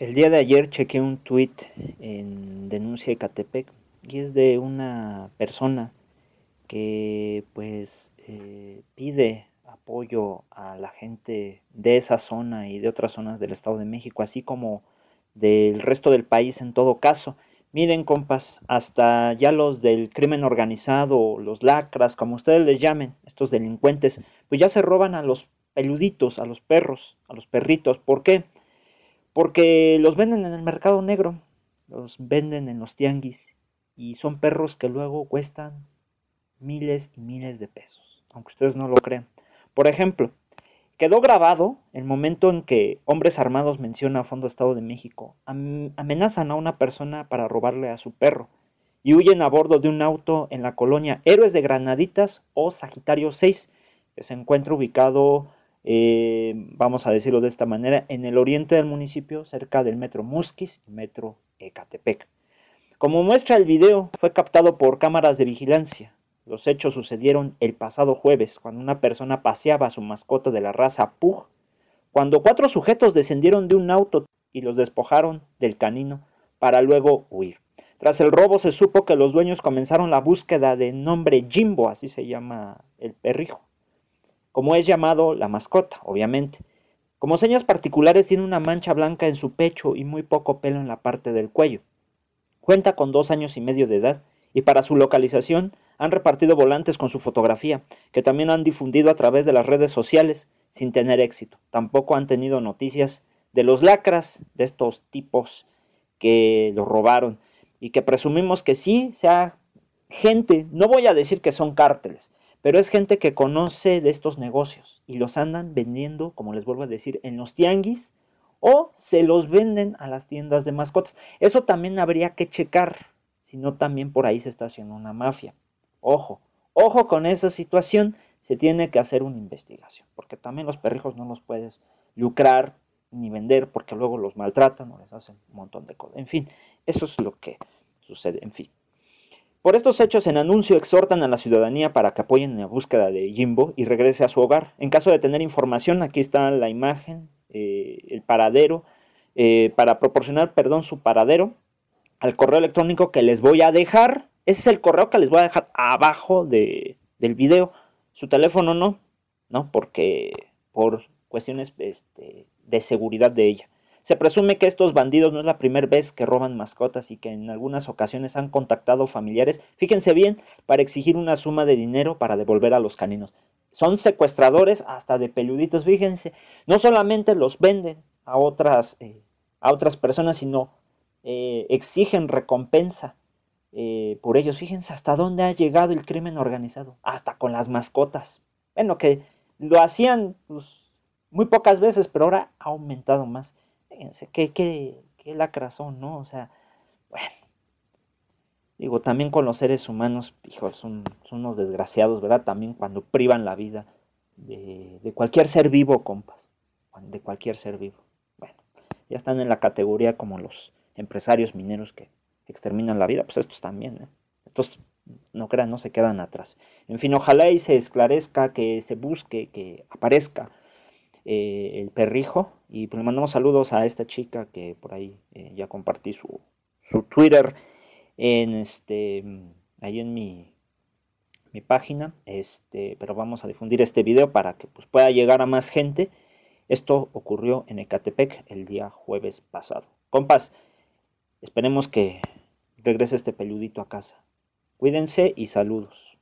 El día de ayer chequé un tweet en Denuncia Catepec y es de una persona que pues eh, pide apoyo a la gente de esa zona y de otras zonas del Estado de México, así como del resto del país en todo caso. Miren, compas, hasta ya los del crimen organizado, los lacras, como ustedes les llamen, estos delincuentes, pues ya se roban a los peluditos, a los perros, a los perritos. ¿Por qué? porque los venden en el mercado negro, los venden en los tianguis y son perros que luego cuestan miles y miles de pesos, aunque ustedes no lo crean. Por ejemplo, quedó grabado el momento en que hombres armados menciona a Fondo Estado de México, amenazan a una persona para robarle a su perro y huyen a bordo de un auto en la colonia Héroes de Granaditas o Sagitario 6, que se encuentra ubicado eh, vamos a decirlo de esta manera, en el oriente del municipio, cerca del metro Musquis y metro Ecatepec. Como muestra el video, fue captado por cámaras de vigilancia. Los hechos sucedieron el pasado jueves, cuando una persona paseaba a su mascota de la raza Pug, cuando cuatro sujetos descendieron de un auto y los despojaron del canino para luego huir. Tras el robo se supo que los dueños comenzaron la búsqueda de nombre Jimbo, así se llama el perrijo, como es llamado la mascota, obviamente. Como señas particulares tiene una mancha blanca en su pecho y muy poco pelo en la parte del cuello. Cuenta con dos años y medio de edad y para su localización han repartido volantes con su fotografía, que también han difundido a través de las redes sociales sin tener éxito. Tampoco han tenido noticias de los lacras, de estos tipos que lo robaron y que presumimos que sí sea gente. No voy a decir que son cárteles, pero es gente que conoce de estos negocios y los andan vendiendo, como les vuelvo a decir, en los tianguis o se los venden a las tiendas de mascotas. Eso también habría que checar, si no también por ahí se está haciendo una mafia. Ojo, ojo con esa situación, se tiene que hacer una investigación, porque también los perrijos no los puedes lucrar ni vender porque luego los maltratan o les hacen un montón de cosas. En fin, eso es lo que sucede, en fin. Por estos hechos, en anuncio exhortan a la ciudadanía para que apoyen en la búsqueda de Jimbo y regrese a su hogar. En caso de tener información, aquí está la imagen, eh, el paradero, eh, para proporcionar, perdón, su paradero al correo electrónico que les voy a dejar. Ese es el correo que les voy a dejar abajo de, del video. Su teléfono no, no, porque por cuestiones este, de seguridad de ella. Se presume que estos bandidos no es la primera vez que roban mascotas y que en algunas ocasiones han contactado familiares, fíjense bien, para exigir una suma de dinero para devolver a los caninos. Son secuestradores hasta de peluditos, fíjense. No solamente los venden a otras, eh, a otras personas, sino eh, exigen recompensa eh, por ellos. Fíjense hasta dónde ha llegado el crimen organizado, hasta con las mascotas. Bueno, que lo hacían pues, muy pocas veces, pero ahora ha aumentado más. Fíjense, qué, qué, ¿no? O sea, bueno. Digo, también con los seres humanos, hijos son, unos desgraciados, ¿verdad? También cuando privan la vida de, de cualquier ser vivo, compas. De cualquier ser vivo. Bueno, ya están en la categoría como los empresarios mineros que exterminan la vida, pues estos también, ¿eh? Entonces, no crean, no se quedan atrás. En fin, ojalá y se esclarezca, que se busque, que aparezca eh, el perrijo. Y pues le mandamos saludos a esta chica que por ahí eh, ya compartí su, su Twitter en este ahí en mi, mi página. Este, pero vamos a difundir este video para que pues, pueda llegar a más gente. Esto ocurrió en Ecatepec el día jueves pasado. Compas, esperemos que regrese este peludito a casa. Cuídense y saludos.